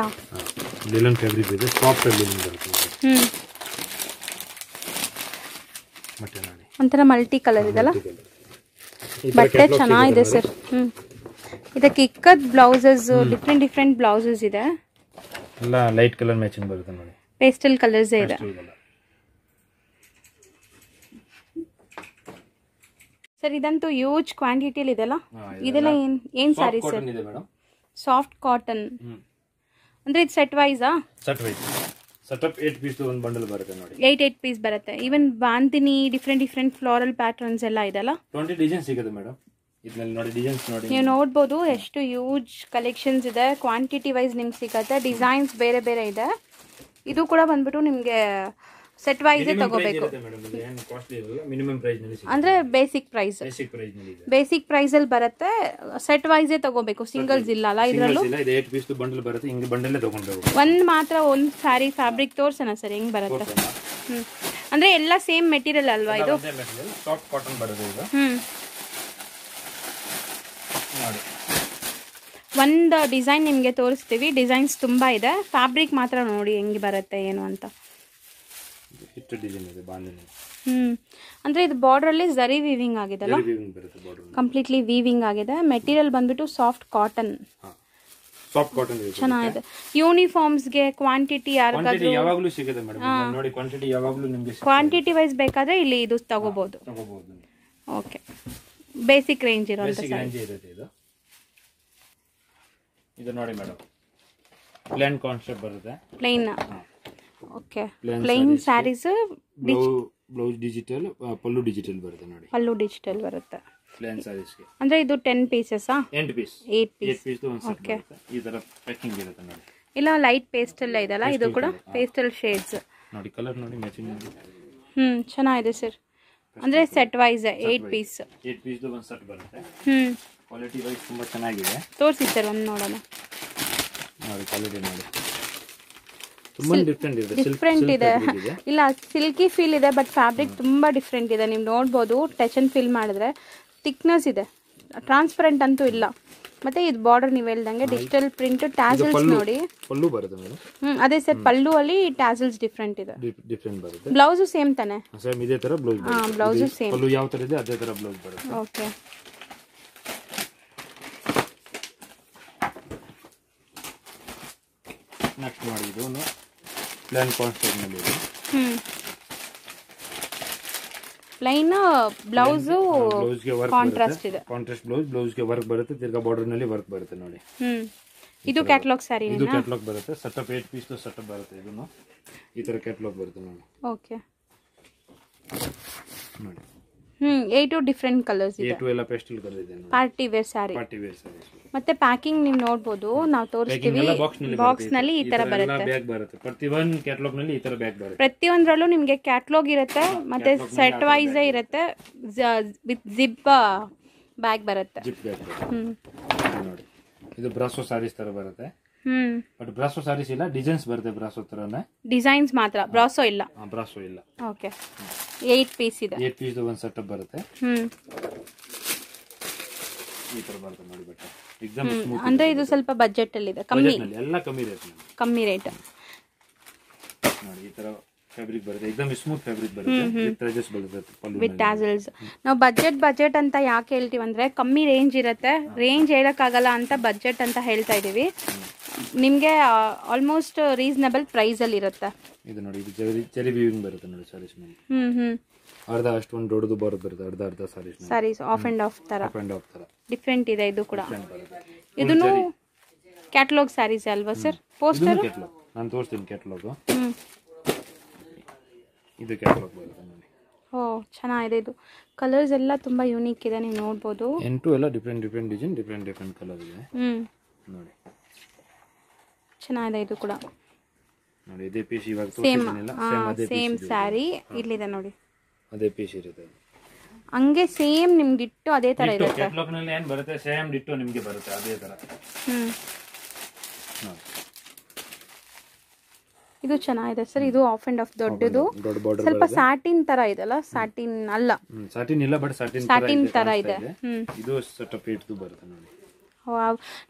ಲಿಲನ್ ಫ್ಯಾಬ್ರಿಕ್ ಇದೆ ಸಾಫ್ಟ್ ಲಿಲನ್ ಬರುತ್ತೆ ಹ್ಮ್ ಮತ್ತೆ ನೋಡಿ ಒಂಥರ ಮಲ್ಟಿ ಕಲರ್ ಇದೆಲ್ಲ ಬಟ್ಟೆ ಚೆನ್ನಾಗಿದೆ ಸರ್ ಹ್ಞೂ ಇದಕ್ಕೆ ಇಕ್ಕದ್ ಬ್ಲೌಸಸ್ ಡಿಫ್ರೆಂಟ್ ಡಿಫ್ರೆಂಟ್ ಬ್ಲೌಸಸ್ ಇದೆ ಎಲ್ಲ ಲೈಟ್ ಕಲರ್ ಮ್ಯಾಚಿಂಗ್ ಬರುತ್ತೆ ನೋಡಿ ಪೇಸ್ಟಲ್ ಕಲರ್ಸ್ ಇದೆ ಸರ್ ಇದಂತೂ ಹ್ಯೂಜ್ ಕ್ವಾಂಟಿಟಿಯಲ್ಲಿ ಇದೆಲ್ಲ ಇದೆಲ್ಲ ಏನ್ ಏನ್ ಸಾರಿ ಸರ್ ಸಾಫ್ಟ್ ಕಾಟನ್ ಅಂದ್ರೆ ಇದು ಸೆಟ್ ವೈಸಾ ಸೆಟ್ ವೈಸ್ ಪೀಸ್ ಬರುತ್ತೆ even different different floral patterns ಎಲ್ಲ ಇದೆಲ್ಲ ಸಿಗುತ್ತೆ ನೀವು ನೋಡ್ಬೋದು ಎಷ್ಟು ಹ್ಯೂಜ್ ಕಲೆಕ್ಷನ್ಸ್ ಇದೆ ಕ್ವಾಂಟಿಟಿ ವೈಸ್ ನಿಮ್ಗೆ ಸಿಗುತ್ತೆ ಡಿಸೈನ್ಸ್ ಬೇರೆ ಬೇರೆ ಇದೆ ಇದು ಕೂಡ ಬಂದ್ಬಿಟ್ಟು ನಿಮಗೆ ಸೆಟ್ ವೈಸೇ ತಗೋಬೇಕು ಅಂದ್ರೆ ಬೇಸಿಕ್ ಪ್ರೈಸ್ ಬೇಸಿಕ್ ಪ್ರೈಸ್ ಅಲ್ಲಿ ಬರುತ್ತೆ ಸೆಟ್ ವೈಸೇ ತಗೋಬೇಕು ಸಿಂಗಲ್ಸ್ ಇಲ್ಲ ಅಲ್ಲ ಇದರಲ್ಲೂ ಒಂದ್ ಮಾತ್ರ ಒಂದ್ ಸಾರಿ ಫ್ಯಾಬ್ರಿಕ್ ತೋರ್ಸೋಣ ಸರ್ ಹೆಂಗ್ ಬರುತ್ತೆ ಅಂದ್ರೆ ಎಲ್ಲ ಸೇಮ್ ಮೆಟೀರಿಯಲ್ ಅಲ್ವಾ ಇದು ಒಂದು ಡಿಸೈನ್ ನಿಮಗೆ ತೋರಿಸ್ತೀವಿ ಡಿಸೈನ್ಸ್ ತುಂಬ ಇದೆ ಫ್ಯಾಬ್ರಿಕ್ ಮಾತ್ರ ನೋಡಿ ಹೆಂಗೆ ಬರುತ್ತೆ ಏನು ಅಂತ ಹೆಚ್ಚು ಡಿಸೈನ್ ಇದೆ ಬಾಂಧನಿ ಹ್ಮ್ ಅಂದ್ರೆ ಇದು ಬಾರ್ಡರ್ ಅಲ್ಲಿ ಜರಿ ವೀವಿಂಗ್ ಆಗಿದೆ ಅಲ್ಲ ವೀವಿಂಗ್ ಬರುತ್ತೆ ಬಾರ್ಡರ್ ಕಂಪ್ಲೀಟ್ಲಿ ವೀವಿಂಗ್ ಆಗಿದೆ ಮೆಟೀರಿಯಲ್ ಬಂದ್ಬಿಟ್ಟು ಸಾಫ್ಟ್ ಕಾಟನ್ ಸಾಫ್ಟ್ ಕಾಟನ್ ಚೆನ್ನಾಗಿದೆ ಯೂನಿಫಾರ್ಮ್ಸ್ ಗೆ ಕ್ವಾಂಟಿಟಿ ಯಾರಿಗಾದ್ರೂ ಯಾವಾಗಲೂ ಸಿಗುತ್ತೆ ಮೇಡಂ ನೋಡಿ ಕ್ವಾಂಟಿಟಿ ಯಾವಾಗಲೂ ನಿಮಗೆ ಕ್ವಾಂಟಿಟಿ ವೈಸ್ ಬೇಕಾದ್ರೆ ಇಲ್ಲಿ ಇದು ತಗೋಬಹುದು ತಗೋಬಹುದು ಓಕೆ ಬೇಸಿಕ್ ರೇಂಜ್ ಇರೋ ಬೇಸಿಕ್ ರೇಂಜ್ ಇರುತ್ತೆ ಇದು ಇದು ನೋಡಿ ಮೇಡಂ ಪ್ಲೇನ್ ಕಾನ್ಸೆಪ್ಟ್ ಬರುತ್ತೆ plain okay plain saris blouse digital pallu digital ಬರುತ್ತೆ ನೋಡಿ ಪಲ್ಲು ಡಿಜಿಟಲ್ ಬರುತ್ತೆ ಪ್ಲೇನ್ ಗೆ ಅಂದ್ರೆ ಇದು 10 ಪೀಸಸ್ ಆ 8 ಪೀಸ್ 8 ಪೀಸ್ 8 ಪೀಸ್ ಒಂದು ಓಕೆ ಈ ತರ ಪ್ಯಾಕಿಂಗ್ ಇರುತ್ತೆ ನೋಡಿ ಇಲ್ಲ ಲೈಟ್ ಪೇಸ್ಟಲ್ ಇದೆಲ್ಲ ಇದು ಕೂಡ ಪೇಸ್ಟಲ್ ಶೇಡ್ಸ್ ನೋಡಿ ಕಲರ್ ನೋಡಿ ಮ್ಯಾಚಿಂಗ್ ಇದೆ ಹ್ಮ್ ಚೆನ್ನಾಗಿದೆ ಸರ್ ಅಂದ್ರೆ ಸೆಟ್ ವೈಸ್ 8 ಪೀಸ್ 8 ಪೀಸ್ ಒಂದು ಸೆಟ್ ಬರುತ್ತೆ ಹ್ಮ್ ಕ್ವಾಲಿಟಿ ವೈಸ್ ತುಂಬಾ ಚೆನ್ನಾಗಿದೆ ತೋರಿಸಿ ಸರ್ ಒಂದು ನೋಡೋಣ ನೋಡಿ ಕ್ವಾಲಿಟಿ ನೋಡಿ ಡಿಫ್ರೆಂಟ್ ಇದೆ ಇಲ್ಲ ಸಿಲ್ಕಿ ಫೀಲ್ ಇದೆ ಬಟ್ ಫ್ಯಾಬ್ರಿಕ್ ತುಂಬಾ ಡಿಫ್ರೆಂಟ್ ಇದೆ ನೀವು ನೋಡ್ಬೋದು ಟಚ್ ಅಂಡ್ ಫೀಲ್ ಮಾಡಿದ್ರೆ ಥಿಕ್ನೆಸ್ ಇದೆ ಟ್ರಾನ್ಸ್ಪರೆಂಟ್ ಅಂತೂ ಇಲ್ಲ ಮತ್ತೆ ಇದು ಬಾರ್ಡರ್ ನೀವು ಹೇಳ್ದಂಗೆ ಡಿಜಿಟಲ್ ಪ್ರಿಂಟ್ ಟ್ಯಾಸಲ್ಸ್ ನೋಡಿ ಅದೇ ಸರ್ ಪಲ್ಲು ಅಲ್ಲಿ ಟ್ಯಾಸಲ್ಸ್ ಡಿಫ್ರೆಂಟ್ ಇದೆ ಡಿಫ್ರೆಂಟ್ ಬರುತ್ತೆ ಬ್ಲೌಸ್ ಸೇಮ್ ತಾನೆ ಸೇಮ್ ಇದೆ ತರ ಬ್ಲೌಸ್ ಹಾ ಬ್ಲೌಸ್ ಸೇಮ್ ಪಲ್ಲು ಯಾವ ತರ ಇದೆ ಅದೇ ತರ ಬ್ಲೌಸ್ ಬರುತ್ತೆ ಓಕೆ ನೆಕ್ಸ್ಟ್ ಮಾಡಿ ಇದು ಪ್ಲೈನ್ ಕಾನ್ಸ್ಟ್ರಕ್ಟ್ ಹ್ಮ್ ಪ್ಲೈನ್ ಬ್ಲೌಸ್ ಬ್ಲೌಸ್ಗೆ ವರ್ಕ್ ಕಾಂಟ್ರಾಸ್ಟ್ ಇದೆ ಕಾಂಟ್ರಾಸ್ಟ್ ಬ್ಲೌಸ್ ಗೆ ವರ್ಕ್ ಬರುತ್ತೆ ತಿರ್ಗಾ ಬಾರ್ಡರ್ ನಲ್ಲಿ ವರ್ಕ್ ಬರುತ್ತೆ ನೋಡಿ ಹ್ಮ್ ಇದು ಕ್ಯಾಟಲಾಗ್ ಸ್ಯಾರಿ ಇದು ಕ್ಯಾಟಲಾಗ್ ಬರುತ್ತೆ ಸೆಟಪ್ 8 ಪೀಸ್ ಸೆಟಪ್ ಬರುತ್ತೆ ಇದನ್ನು ಈ ತರ ಕ್ಯಾಟಲಾಗ್ ಬರುತ್ತೆ ನೋಡಿ ಓಕೆ ನೋಡಿ ಹ್ಮ್ different colours party wear sari ಮತ್ತೆ ಪ್ಯಾಕಿಂಗ್ ನೀವು ನೋಡಬಹುದು ನಾವು ತೋರಿಸ್ತೀವಿ ಬಾಕ್ಸ್ ನಲ್ಲಿ ಈ ತರ ಬರುತ್ತೆ ಇರುತ್ತೆ ಮತ್ತೆ ಸೆಟ್ ವೈಸ್ ಇರುತ್ತೆ ವಿತ್ ಜಿಪ್ ಬ್ಯಾಗ್ ಬರುತ್ತೆ ಇದು ತರ ಬರುತ್ತೆ ಬಟ್ ಬ್ರಾಸೋ ಸಾರೀಸ್ ಇಲ್ಲ ಡಿಸೈನ್ಸ್ ಬರುತ್ತೆ ಬ್ರಾಸೋ ತರನೇ ಡಿಸೈನ್ಸ್ ಮಾತ್ರ ಬ್ರಾಸೋ ಇಲ್ಲ ಬ್ರಾಸೋ ಇಲ್ಲ ಓಕೆ ಏಟ್ ಪೀಸ್ ಇದೆ ಏಟ್ ಪೀಸ್ ಒಂದು ಸೆಟ್ ಬರುತ್ತೆ ಈ ತರ ಬರುತ್ತೆ ನೋಡಿ एकदम ಎಕ್ಸಾಮ್ ಅಂದ್ರೆ ಇದು ಸ್ವಲ್ಪ ಬಜೆಟ್ ಅಲ್ಲಿ ಇದೆ ಕಮ್ಮಿ ಎಲ್ಲ ಕಮ್ಮಿ ರೇಟ್ ಕಮ್ಮಿ ರೇಟ್ ನೋಡಿ ಈ ತರ ಫ್ಯಾಬ್ರಿಕ್ ಬರುತ್ತೆ ಎಕ್ಸಾಮ್ ಸ್ಮೂತ್ ಫ್ಯಾಬ್ರಿಕ್ ಬರುತ್ತೆ ವಿತ್ ಟ್ಯಾಜಸ್ ಬರುತ್ತೆ ವಿತ್ ಟ್ಯಾಸಲ್ಸ್ ನಾವು ಬಜೆಟ್ ಬಜೆಟ್ ಅಂತ ಯಾಕೆ ಹೇಳ್ತೀವಿ ಅಂದ್ರೆ ಕಮ್ಮಿ ರೇಂಜ್ ಇರುತ್ತೆ ರೇಂಜ್ ಹೇಳಕ್ಕಾಗಲ್ಲ ಅಂತ ಬಜೆಟ್ ಅಂತ ಹೇಳ್ತಾ ಇದೀವಿ ನಿಮಗೆ ಆಲ್ಮೋಸ್ಟ್ ರೀಸನಬಲ್ ಪ್ರೈಸ್ ಅಲ್ಲಿ ಇರುತ್ತೆ ಇದು ನೋಡಿ ಇದು ಜರಿ ಜರಿ ವಿವಿಂಗ್ ಬರುತ್ತೆ ನೋಡಿ ಸಾರೀಸ್ ಮೇಲೆ ಹ್ಮ್ ಹ್ಞೂ ಅರ್ಧ ಅಷ್ಟು ಒಂದು ದೊಡ್ಡದು ಬರುತ್ತೆ ಅರ್ಧ ಅರ್ಧ saris saris half and half ತರ ಆಫ್ ಅಂಡ್ ಆಫ್ ತರ ಡಿಫರೆಂಟ್ ಇದೆ ಇದು ಕೂಡ ಇದನ್ನು ಕ್ಯಾಟಲಾಗ್ ಸ್ಯಾರೀಸ್ ಅಲ್ವಾ ಸರ್ ಪೋಸ್ಟರ್ ನಾನು ತೋರಿಸ್ತೀನಿ ಕ್ಯಾಟಲಾಗ್ ಹ್ಮ್ ಇದು ಕ್ಯಾಟಲಾಗ್ ಬರುತ್ತೆ ಓ ಚೆನ್ನಾಗಿದೆ ಇದು ಕಲರ್ಸ್ ಎಲ್ಲ ತುಂಬಾ ಯೂನಿಕ್ ಇದೆ ನೀವು ನೋಡ್ಬೋದು ಎಂಟು ಎಲ್ಲ different different design different different colour ಇದೆ ಹ್ಮ್ ನೋಡಿ ಚೆನ್ನಾಗಿದೆ ಇದು ಕೂಡ ನೋಡಿ ಇದೇ ಪೀಸ್ ಇವಾಗ ಸೇಮ್ ಸೇಮ್ ಸ್ಯಾರಿ ಇಲ್ಲಿದೆ ನೋಡಿ ಅದೇ ಪೀಸ್ ಇರುತ್ತೆ ಹಂಗೆ ಸೇಮ್ ನಿಮ್ಗೆ ಡಿಟ್ಟು ಅದೇ ತರ ಇದೆ ಕ್ಯಾಟಲಾಗ್ ನಲ್ಲಿ ಏನು ಬರುತ್ತೆ ಸೇಮ್ ಡಿಟ್ಟು ನಿಮಗೆ ಬರುತ್ತೆ ಅದೇ ತರ ಇದು ಚೆನ್ನಾಗಿದೆ ಸರ್ ಇದು ಆಫ್ ಅಂಡ್ ಆಫ್ ದೊಡ್ಡದು ಸ್ವಲ್ಪ ಸ್ಯಾಟಿನ್ ತರ ಇದಲ್ಲ ಸ್ಯಾಟಿನ್ ಅಲ್ಲ ಸ್ಯಾಟಿನ್ ಇಲ್ಲ ಬಟ್ ಸ್ಯಾಟಿನ್ ತರ ಇದೆ ಇದು ಸೆಟ್ ಅಪ್ ಇಟ್ಟು ಬರುತ್ತೆ ನೋಡಿ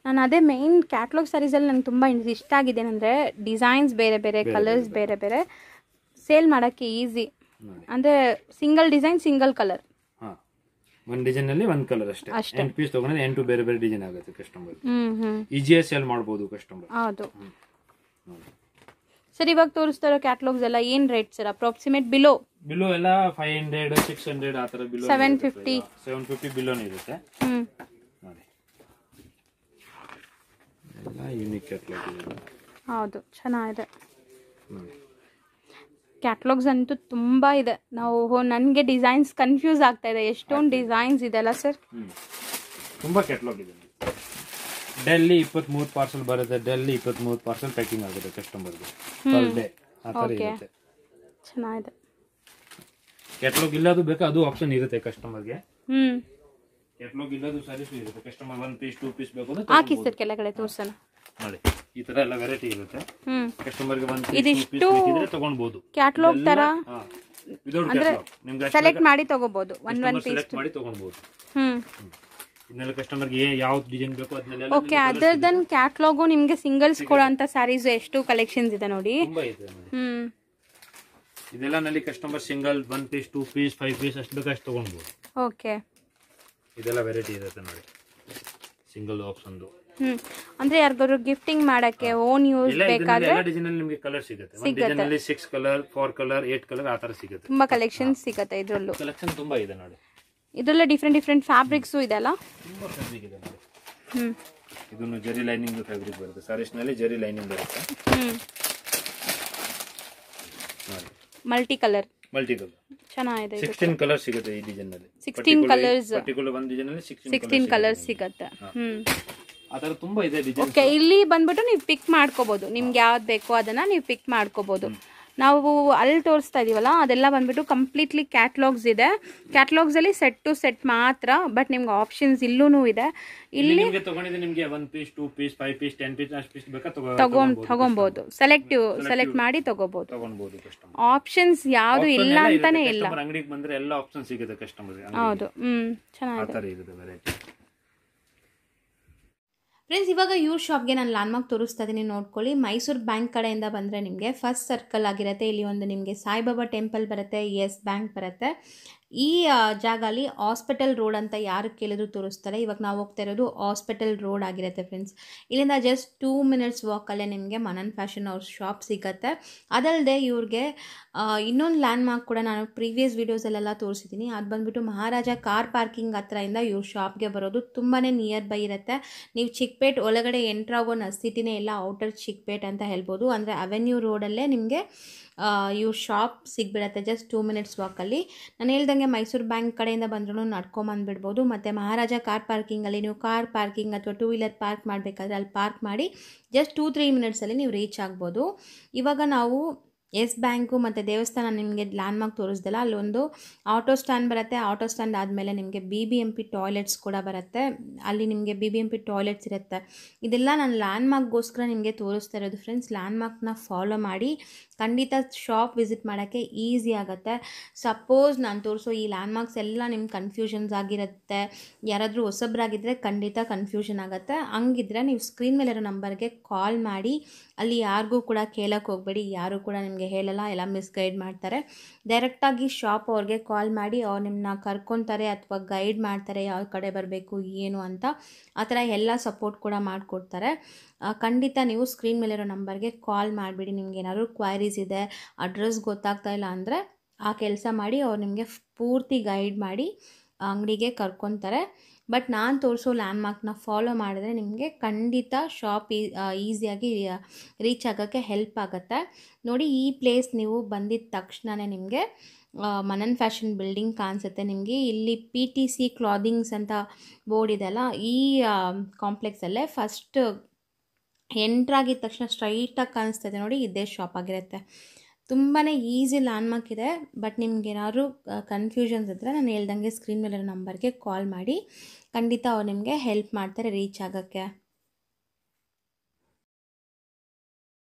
ನಾನು ಅದೇ ಮೇಯ್ನ್ ಕ್ಯಾಟ್ಲಾಗ್ ಸ್ಯಾರೀಸಲ್ಲಿ ನಂಗೆ ತುಂಬ ಇಷ್ಟ ಆಗಿದೆ ಅಂದರೆ ಡಿಸೈನ್ಸ್ ಬೇರೆ ಬೇರೆ ಕಲರ್ಸ್ ಬೇರೆ ಬೇರೆ ಸೇಲ್ ಮಾಡೋಕ್ಕೆ ಈಸಿ ಅಂದರೆ ಸಿಂಗಲ್ ಡಿಸೈನ್ ಸಿಂಗಲ್ ಕಲರ್ ಒಂದು ಡಿಸೈನ್ ಅಲ್ಲಿ ಒಂದು ಕಲರ್ ಅಷ್ಟೇ ಎಂಟು ಪೀಸ್ ತಗೊಂಡ್ರೆ ಎಂಟು ಬೇರೆ ಬೇರೆ ಡಿಸೈನ್ ಆಗುತ್ತೆ ಕಸ್ಟಮರ್ ಈಜಿಯಾಗಿ ಸೇಲ್ ಮಾಡ್ಬೋದು ಕಸ್ಟಮರ್ ಹೌದು ಸರ್ ಇವಾಗ ತೋರಿಸ್ತಾ ಇರೋ ಕ್ಯಾಟ್ಲಾಗ್ಸ್ ಎಲ್ಲ ಏನ್ rate sir approximate below below ಎಲ್ಲ ಫೈವ್ ಹಂಡ್ರೆಡ್ ಸಿಕ್ಸ್ ಹಂಡ್ರೆಡ್ ಆ ತರ below seven fifty seven fifty ಬಿಲೋನೇ ಇರುತ್ತೆ ಹೌದು ಚೆನ್ನಾಗಿದೆ ಕ್ಯಾಟ್ಲಾಗ್ಸ್ ಅಂತೂ ತುಂಬ ಇದೆ ನಾವು ನನಗೆ ಡಿಸೈನ್ಸ್ ಕನ್ಫ್ಯೂಸ್ ಆಗ್ತಾ ಇದೆ ಎಷ್ಟೊಂದು ಡಿಸೈನ್ಸ್ ಇದೆಲ್ಲ ಸರ್ ತುಂಬ ಕ್ಯಾಟ್ಲಾಗ್ ಇದೆ ಡೆಲ್ಲಿ ಇಪ್ಪತ್ತ್ಮೂರು ಪಾರ್ಸಲ್ ಬರುತ್ತೆ ಡೆಲ್ಲಿ ಮೂರು ಪಾರ್ಸಲ್ ಪ್ಯಾಕಿಂಗ್ ಆಗುತ್ತೆ ಕಸ್ಟಮರ್ಗೆ ಡೇ ಚೆನ್ನಾಗಿದೆ ಕ್ಯಾಟ್ಲಾಗ್ ಅದು ಬೇಕಾ ಅದು ಆಪ್ಷನ್ ಇರುತ್ತೆ ಕಸ್ಟಮರ್ಗೆ ಹ್ಞೂ ಇಲ್ಲದು ಕೆಳಗಡೆ ವೆರೈಟಿ ಕ್ಯಾಟ್ಲಾಗ್ ತರ ಸೆಲೆಕ್ಟ್ ಮಾಡಿ ತಗೋಬಹುದು ಕ್ಯಾಟ್ಲಾಗು ನಿಮಗೆ ಸಿಂಗಲ್ಸ್ ಕೊಡುವಂತ ಸಾರೀಸ್ ಎಷ್ಟು ಕಲೆಕ್ಷನ್ ಇದೆ ನೋಡಿ ಇದೆಲ್ಲ customer single one piece two piece five piece ಅಷ್ಟು ಓಕೆ ಇದೆಲ್ಲ ವೆರೈಟಿ ಇರುತ್ತೆ ನೋಡಿ ಸಿಂಗಲ್ ಬಾಕ್ಸ್ ಒಂದು ಹ್ಮ್ ಅಂದ್ರೆ ಯಾರಿಗಾದ್ರು ಗಿಫ್ಟಿಂಗ್ ಮಾಡಕ್ಕೆ ಓನ್ ಯೂಸ್ ಬೇಕಾದ್ರೆ ಎಲ್ಲ ಡಿಸೈನ್ ಅಲ್ಲಿ ನಿಮಗೆ ಕಲರ್ ಸಿಗುತ್ತೆ ಒಂದು ಡಿಸೈನ್ ಅಲ್ಲಿ six colour four colour eight colour ಆ ತರ ಸಿಗುತ್ತೆ ತುಂಬಾ ಕಲೆಕ್ಷನ್ ಸಿಗುತ್ತೆ ಇದ್ರಲ್ಲೂ ಕಲೆಕ್ಷನ್ ತುಂಬಾ ಇದೆ ನೋಡಿ ಇದ್ರಲ್ಲೂ ಡಿಫ್ರೆಂಟ್ ಡಿಫ್ರೆಂಟ್ ಫ್ಯಾಬ್ರಿಕ್ಸ್ ಇದೆಲ್ಲ ತುಂಬಾ ಫ್ಯಾಬ್ರಿಕ್ ಇದೆ ನೋಡಿ ಹ್ಮ್ ಇದನ್ನು ಜರಿ ಲೈನಿಂಗ್ ಫ್ಯಾಬ್ರಿಕ್ ಬರುತ್ತೆ ಸಾರೀಸ್ ನಲ್ಲಿ ಜರಿ ಲೈನಿಂಗ್ ಬರುತ್ತೆ ಹ್ಮ್ ಮಲ್ಟಿ ಕಲರ್ ಮಲ್ಟಿ ಕಲರ್ ಚೆನ್ನಾಗಿದೆ ಸಿಕ್ಸ್ಟೀನ್ ಕಲರ್ ಸಿಗುತ್ತೆ ಈ ಡಿಸೈನ್ ನಲ್ಲಿ ಸಿಕ್ಸ್ಟೀನ್ ಕಲರ್ಸ್ ಪರ್ಟಿಕ್ಯುಲರ್ ಒಂದು ಡಿಸೈನ್ ಅಲ್ಲಿ ಸಿಕ್ಸ್ಟೀನ್ ಕಲರ್ಸ್ ಸಿಗುತ್ತೆ ಹ್ಮ್ ಅದರ ತುಂಬಾ ಇದೆ ಡಿಸೈನ್ ಓಕೆ ಇಲ್ಲಿ ಬಂದ್ಬಿಟ್ಟು ನೀವು ಪಿಕ್ ಮಾಡ್ಕೋಬಹುದು ನಿಮ್ಗೆ ಯಾವ್ದು ಬೇಕೋ ಅದನ್ನ ನೀವು ಪಿಕ್ ಮಾಡ್ಕೋಬಹುದು ನಾವು ಅಲ್ಲಿ ತೋರಿಸ್ತಾ ಇದೀವಲ್ಲ ಅದೆಲ್ಲ ಬಂದ್ಬಿಟ್ಟು ಕಂಪ್ಲೀಟ್ಲಿ ಕ್ಯಾಟ್ಲಾಗ್ಸ್ ಇದೆ ಕ್ಯಾಟ್ಲಾಗ್ಸಲ್ಲಿ ಸೆಟ್ ಟು ಸೆಟ್ ಮಾತ್ರ ಬಟ್ ನಿಮ್ಗೆ ಆಪ್ಷನ್ಸ್ ಇಲ್ಲೂ ಇದೆ ಇಲ್ಲಿ ತಗೊಂಬೋದು ಸೆಲೆಕ್ಟಿವ್ ಸೆಲೆಕ್ಟ್ ಮಾಡಿ ತಗೋಬಹುದು ಆಪ್ಷನ್ಸ್ ಯಾವುದು ಇಲ್ಲ ಅಂತಾನೆ ಇಲ್ಲ ಹೌದು ಹ್ಮ್ ಚೆನ್ನಾಗಿದೆ ಫ್ರೆಂಡ್ಸ್ ಇವಾಗ ಯೂರ್ ಶಾಪ್ಗೆ ನಾನು ಲ್ಯಾಂಡ್ಮಾರ್ಕ್ ತೋರಿಸ್ತಾ ಇದ್ದೀನಿ ನೋಡ್ಕೊಳ್ಳಿ ಮೈಸೂರು ಬ್ಯಾಂಕ್ ಕಡೆಯಿಂದ ಬಂದರೆ ನಿಮಗೆ ಫಸ್ಟ್ ಸರ್ಕಲ್ ಆಗಿರುತ್ತೆ ಇಲ್ಲಿ ಒಂದು ನಿಮಗೆ ಸಾಯಿಬಾಬಾ ಟೆಂಪಲ್ ಬರುತ್ತೆ ಎಸ್ ಬ್ಯಾಂಕ್ ಬರುತ್ತೆ ಈ ಜಾಗ ಅಲ್ಲಿ ಹಾಸ್ಪಿಟಲ್ ರೋಡ್ ಅಂತ ಯಾರು ಕೇಳಿದ್ರು ತೋರಿಸ್ತಾರೆ ಇವಾಗ ನಾವು ಹೋಗ್ತಾ ಇರೋದು ಹಾಸ್ಪಿಟಲ್ ರೋಡ್ ಆಗಿರುತ್ತೆ ಫ್ರೆಂಡ್ಸ್ ಇಲ್ಲಿಂದ ಜಸ್ಟ್ ಟೂ ಮಿನಿಟ್ಸ್ ವಾಕಲ್ಲೇ ನಿಮಗೆ ಮನನ್ ಫ್ಯಾಷನ್ ಅವ್ರ ಶಾಪ್ ಸಿಗತ್ತೆ ಅದಲ್ಲದೆ ಇವ್ರಿಗೆ ಇನ್ನೊಂದು ಲ್ಯಾಂಡ್ ಮಾರ್ಕ್ ಕೂಡ ನಾನು ಪ್ರೀವಿಯಸ್ ವೀಡಿಯೋಸಲ್ಲೆಲ್ಲ ತೋರಿಸಿದ್ದೀನಿ ಅದು ಬಂದುಬಿಟ್ಟು ಮಹಾರಾಜ ಕಾರ್ ಪಾರ್ಕಿಂಗ್ ಹತ್ರದಿಂದ ಇವ್ರ ಶಾಪ್ಗೆ ಬರೋದು ತುಂಬಾ ನಿಯರ್ ಬೈ ಇರುತ್ತೆ ನೀವು ಚಿಕ್ಕಪೇಟ್ ಒಳಗಡೆ ಎಂಟ್ರಾಗೋ ನಸ್ತಿನೇ ಇಲ್ಲ ಔಟರ್ ಚಿಕ್ಕಪೇಟ್ ಅಂತ ಹೇಳ್ಬೋದು ಅಂದರೆ ಅವೆನ್ಯೂ ರೋಡಲ್ಲೇ ನಿಮಗೆ ಇವ್ರ ಶಾಪ್ ಸಿಗ್ಬಿಡತ್ತೆ ಜಸ್ಟ್ ಟೂ ಮಿನಿಟ್ಸ್ ವಾಕಲ್ಲಿ ನಾನು ಹೇಳ್ದಂಗೆ ಹಂಗೆ ಮೈಸೂರು ಬ್ಯಾಂಕ್ ಕಡೆಯಿಂದ ಬಂದ್ರೂ ನಡ್ಕೊಂಬಂದ್ಬಿಡ್ಬೋದು ಮತ್ತು ಮಹಾರಾಜ ಕಾರ್ ಪಾರ್ಕಿಂಗಲ್ಲಿ ನೀವು ಕಾರ್ ಪಾರ್ಕಿಂಗ್ ಅಥವಾ ಟೂ ವೀಲರ್ ಪಾರ್ಕ್ ಮಾಡಬೇಕಾದ್ರೆ ಅಲ್ಲಿ ಪಾರ್ಕ್ ಮಾಡಿ ಜಸ್ಟ್ ಟೂ ತ್ರೀ ಮಿನಿಟ್ಸಲ್ಲಿ ನೀವು ರೀಚ್ ಆಗ್ಬೋದು ಇವಾಗ ನಾವು ಎಸ್ ಬ್ಯಾಂಕು ಮತ್ತು ದೇವಸ್ಥಾನ ನಿಮಗೆ ಲ್ಯಾಂಡ್ಮಾರ್ಕ್ ತೋರಿಸ್ದಲ್ಲ ಅಲ್ಲೊಂದು ಆಟೋ ಸ್ಟ್ಯಾಂಡ್ ಬರುತ್ತೆ ಆಟೋ ಸ್ಟ್ಯಾಂಡ್ ಆದಮೇಲೆ ನಿಮಗೆ B B M P toilets ಕೂಡ ಬರುತ್ತೆ ಅಲ್ಲಿ ನಿಮಗೆ B B M P toilets ಇರುತ್ತೆ ಇದೆಲ್ಲ ನಾನು ಲ್ಯಾಂಡ್ಮಾರ್ಕ್ಗೋಸ್ಕರ ನಿಮಗೆ ತೋರಿಸ್ತಾ ಇರೋದು ಫ್ರೆಂಡ್ಸ್ ಲ್ಯಾಂಡ್ಮಾರ್ಕ್ನ ಫಾಲೋ ಮಾಡಿ ಖಂಡಿತ ಶಾಪ್ ವಿಸಿಟ್ ಮಾಡೋಕ್ಕೆ ಈಸಿ ಆಗುತ್ತೆ ಸಪೋಸ್ ನಾನು ತೋರಿಸೋ ಈ ಲ್ಯಾಂಡ್ಮಾರ್ಕ್ಸ್ ಎಲ್ಲ ನಿಮ್ಮ ಕನ್ಫ್ಯೂಷನ್ಸ್ ಆಗಿರುತ್ತೆ ಯಾರಾದರೂ ಹೊಸಬ್ರಾಗಿದ್ದರೆ ಖಂಡಿತ ಕನ್ಫ್ಯೂಷನ್ ಆಗುತ್ತೆ ಹಂಗಿದ್ರೆ ನೀವು ಸ್ಕ್ರೀನ್ ಮೇಲಿರೋ ನಂಬರ್ಗೆ ಕಾಲ್ ಮಾಡಿ ಅಲ್ಲಿ ಯಾರಿಗೂ ಕೂಡ ಕೇಳೋಕ್ಕೆ ಹೋಗಬೇಡಿ ಯಾರೂ ಕೂಡ ನಿಮಗೆ ಹೇಳಲ್ಲ ಎಲ್ಲ ಮಿಸ್ಗೈಡ್ ಮಾಡ್ತಾರೆ ಡೈರೆಕ್ಟಾಗಿ ಶಾಪ್ ಅವ್ರಿಗೆ ಕಾಲ್ ಮಾಡಿ ಅವ್ರು ನಿಮ್ಮನ್ನ ಕರ್ಕೊತಾರೆ ಅಥವಾ ಗೈಡ್ ಮಾಡ್ತಾರೆ ಯಾವ ಕಡೆ ಬರಬೇಕು ಏನು ಅಂತ ಆ ಥರ ಎಲ್ಲ ಸಪೋರ್ಟ್ ಕೂಡ ಮಾಡಿಕೊಡ್ತಾರೆ ಖಂಡಿತ ನೀವು ಸ್ಕ್ರೀನ್ ಮೇಲಿರೋ ನಂಬರ್ಗೆ ಕಾಲ್ ಮಾಡಿಬಿಡಿ ನಿಮ್ಗೆ ಏನಾದರೂ ಕ್ವೈರೀಸ್ ಇದೆ ಅಡ್ರೆಸ್ ಗೊತ್ತಾಗ್ತಾ ಇಲ್ಲ ಅಂದರೆ ಆ ಕೆಲಸ ಮಾಡಿ ಅವ್ರು ನಿಮಗೆ ಪೂರ್ತಿ ಗೈಡ್ ಮಾಡಿ ಅಂಗಡಿಗೆ ಕರ್ಕೊತಾರೆ ಬಟ್ ನಾನು ತೋರಿಸೋ ಲ್ಯಾಂಡ್ಮಾರ್ಕ್ನ ಫಾಲೋ ಮಾಡಿದ್ರೆ ನಿಮಗೆ ಖಂಡಿತ ಶಾಪ್ ಈ ಈಸಿಯಾಗಿ ರೀಚ್ ಆಗೋಕ್ಕೆ ಹೆಲ್ಪ್ ಆಗುತ್ತೆ ನೋಡಿ ಈ ಪ್ಲೇಸ್ ನೀವು ಬಂದಿದ್ದ ತಕ್ಷಣವೇ ನಿಮಗೆ ಮನನ್ ಫ್ಯಾಷನ್ ಬಿಲ್ಡಿಂಗ್ ಕಾಣಿಸುತ್ತೆ ನಿಮಗೆ ಇಲ್ಲಿ ಪಿ ಟಿ ಸಿ ಕ್ಲಾದಿಂಗ್ಸ್ ಅಂತ ಬೋರ್ಡ್ ಇದೆಲ್ಲ ಈ ಕಾಂಪ್ಲೆಕ್ಸಲ್ಲೇ ಫಸ್ಟ್ ಎಂಟ್ರಾಗಿದ್ದ ತಕ್ಷಣ ಸ್ಟ್ರೈಟಾಗಿ ಕಾಣಿಸ್ತದೆ ನೋಡಿ ಇದೇ ಶಾಪ್ ಆಗಿರುತ್ತೆ ತುಂಬಾ ಈಸಿ ಮಾರ್ಕ್ ಇದೆ ಬಟ್ ನಿಮ್ಗೆ ಏನಾದ್ರು ಕನ್ಫ್ಯೂಷನ್ಸ್ ಇದ್ದರೆ ನಾನು ಹೇಳ್ದಂಗೆ ಸ್ಕ್ರೀನ್ ಮೇಲಿರೋ ನಂಬರ್ಗೆ ಕಾಲ್ ಮಾಡಿ ಖಂಡಿತ ಅವ್ರು ನಿಮಗೆ ಹೆಲ್ಪ್ ಮಾಡ್ತಾರೆ ರೀಚ್ ಆಗೋಕ್ಕೆ